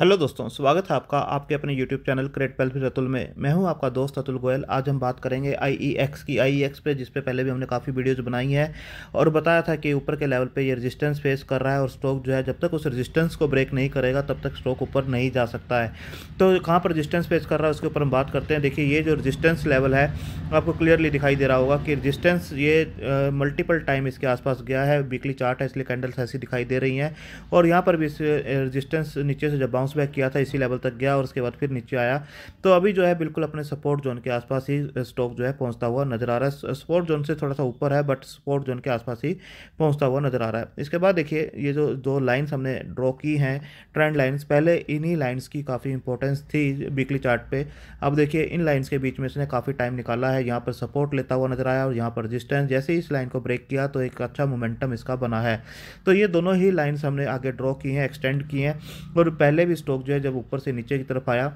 hello दोस्तों स्वागत है आपका आपके अपने यूट्यूब चैनल क्रेट पेल्फी अतुल में मैं हूं आपका दोस्त अतुल गोयल आज हम बात करेंगे आई e की आईईएक्स e पे जिस पे पहले भी हमने काफ़ी वीडियोस बनाई हैं और बताया था कि ऊपर के लेवल पे ये रेजिस्टेंस फेस कर रहा है और स्टॉक जो है जब तक उस रेजिस्टेंस को ब्रेक नहीं करेगा तब तक स्टॉक ऊपर नहीं जा सकता है तो कहाँ पर रजिस्टेंस फेस कर रहा है उसके ऊपर हम बात करते हैं देखिए ये जो रजिस्टेंस लेवल है आपको क्लियरली दिखाई दे रहा होगा कि रजिस्टेंस ये मल्टीपल टाइम इसके आसपास गया है वीकली चार्ट है इसलिए कैंडल्स ऐसी दिखाई दे रही हैं और यहाँ पर भी इस रजिस्टेंस नीचे से जब बाउंस बैक किया था इसी लेवल तक गया और उसके बाद फिर नीचे आया तो अभी जो है बिल्कुल अपने सपोर्ट जोन के आसपास ही स्टॉक जो है पहुंचता हुआ नजर आ रहा है सपोर्ट जोन से थोड़ा सा ऊपर है बट सपोर्ट जोन के आसपास ही पहुंचता हुआ नजर आ रहा है इसके बाद देखिए ये जो दो लाइन्स हमने ड्रॉ की हैं ट्रेंड लाइन्स पहले इन्हीं लाइन्स की काफ़ी इंपॉर्टेंस थी वीकली चार्ट पे अब देखिए इन लाइन्स के बीच में इसने काफ़ी टाइम निकाला है यहाँ पर सपोर्ट लेता हुआ नजर आया और यहाँ पर रजिस्टेंस जैसे ही इस लाइन को ब्रेक किया तो एक अच्छा मोमेंटम इसका बना है तो ये दोनों ही लाइन्स हमने आगे ड्रॉ की हैं एक्सटेंड की हैं और पहले भी स्टॉक जो है जब ऊपर से नीचे की तरफ आया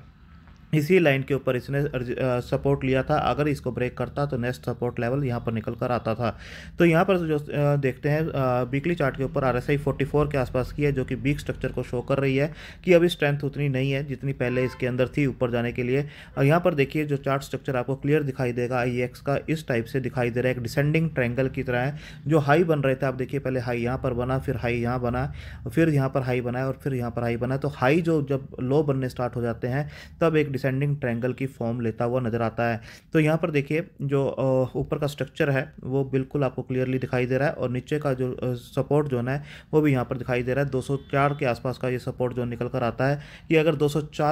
इसी लाइन के ऊपर इसने सपोर्ट लिया था अगर इसको ब्रेक करता तो नेक्स्ट सपोर्ट लेवल यहाँ पर निकल कर आता था तो यहाँ पर जो देखते हैं वीकली चार्ट के ऊपर R S I forty four के आसपास की है जो कि बीक स्ट्रक्चर को शो कर रही है कि अभी स्ट्रेंथ उतनी नहीं है जितनी पहले इसके अंदर थी ऊपर जाने के लिए और यहाँ पर देखिए जो चार्ट स्ट्रक्चर आपको क्लियर दिखाई देगा आई एक्स e का इस टाइप से दिखाई दे रहा है एक डिसेंडिंग ट्रैंगल की तरह है जो हाई बन रहे थे आप देखिए पहले हाई यहाँ पर बना फिर हाई यहाँ बना फिर यहाँ पर हाई बनाए और फिर यहाँ पर हाई बना तो हाई जो जब लो बनने स्टार्ट हो जाते हैं तब एक डिसेंडिंग ट्रैंगल की फॉर्म लेता हुआ नज़र आता है तो यहाँ पर देखिए जो ऊपर का स्ट्रक्चर है वो बिल्कुल आपको क्लियरली दिखाई दे रहा है और नीचे का जो सपोर्ट जोन है वो भी यहाँ पर दिखाई दे रहा है दो के आसपास का ये सपोर्ट जोन निकल कर आता है ये अगर दो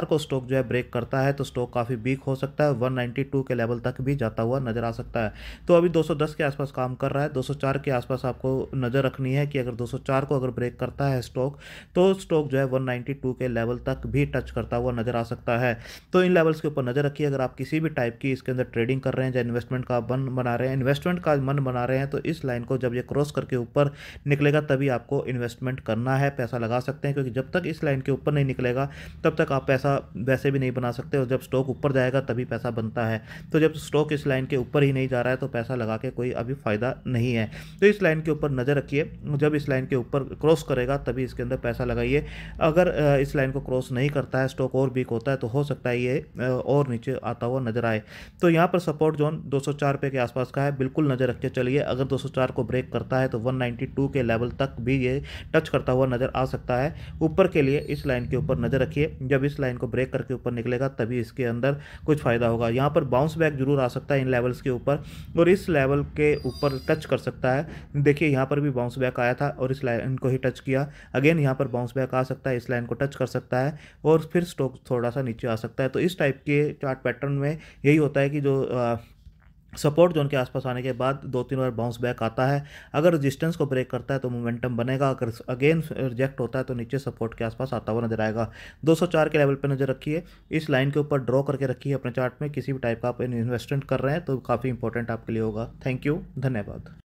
को स्टॉक जो है ब्रेक करता है तो स्टॉक काफ़ी वीक हो सकता है वन के लेवल तक भी जाता हुआ नज़र आ सकता है तो अभी दो के आसपास काम कर रहा है दो के आसपास आपको नज़र रखनी है कि अगर दो को अगर ब्रेक करता है स्टॉक तो स्टॉक जो है 192 के लेवल तक भी टच करता हुआ नज़र आ सकता है तो तो इन लेवल्स के ऊपर नज़र रखिए अगर आप किसी भी टाइप की इसके अंदर ट्रेडिंग कर रहे हैं या इन्वेस्टमेंट का मन बना रहे हैं इन्वेस्टमेंट का मन बना रहे हैं तो इस लाइन को जब ये क्रॉस करके ऊपर निकलेगा तभी आपको इन्वेस्टमेंट करना है पैसा लगा सकते हैं क्योंकि जब तक इस लाइन के ऊपर नहीं निकलेगा तब तक आप पैसा वैसे भी नहीं बना सकते और जब स्टॉक ऊपर जाएगा तभी पैसा बनता है तो जब स्टॉक इस लाइन के ऊपर ही नहीं जा रहा है तो पैसा लगा के कोई अभी फ़ायदा नहीं है तो इस लाइन के ऊपर नज़र रखिए जब इस लाइन के ऊपर क्रॉस करेगा तभी इसके अंदर पैसा लगाइए अगर इस लाइन को क्रॉस नहीं करता है स्टॉक और वीक होता है तो हो सकता है ये लिए और नीचे आता हुआ नजर आए तो यहाँ पर सपोर्ट जोन 204 पे के आसपास का है बिल्कुल नज़र रख के चलिए अगर 204 को ब्रेक करता है तो 192 के लेवल तक भी ये टच करता हुआ नज़र आ सकता है ऊपर के लिए इस लाइन के ऊपर नज़र रखिए जब इस लाइन को ब्रेक करके ऊपर निकलेगा तभी इसके अंदर कुछ फ़ायदा होगा यहाँ पर बाउंस बैक जरूर आ सकता है इन लेवल्स के ऊपर और इस लेवल के ऊपर टच कर सकता है देखिए यहाँ पर भी बाउंस बैक आया था और इस लाइन को ही टच किया अगेन यहाँ पर बाउंस बैक आ सकता है इस लाइन को टच कर सकता है और फिर स्टॉक थोड़ा सा नीचे आ सकता है तो तो इस टाइप के चार्ट पैटर्न में यही होता है कि जो आ, सपोर्ट जोन के आसपास आने के बाद दो तीन बार बाउंस बैक आता है अगर रेजिस्टेंस को ब्रेक करता है तो मोमेंटम बनेगा अगर अगेन रिजेक्ट होता है तो नीचे सपोर्ट के आसपास आता हुआ नजर आएगा 204 के लेवल पर नज़र रखिए इस लाइन के ऊपर ड्रॉ करके रखिए अपने चार्ट में किसी भी टाइप का आप इन्वेस्टमेंट कर रहे हैं तो काफ़ी इंपॉर्टेंट आपके लिए होगा थैंक यू धन्यवाद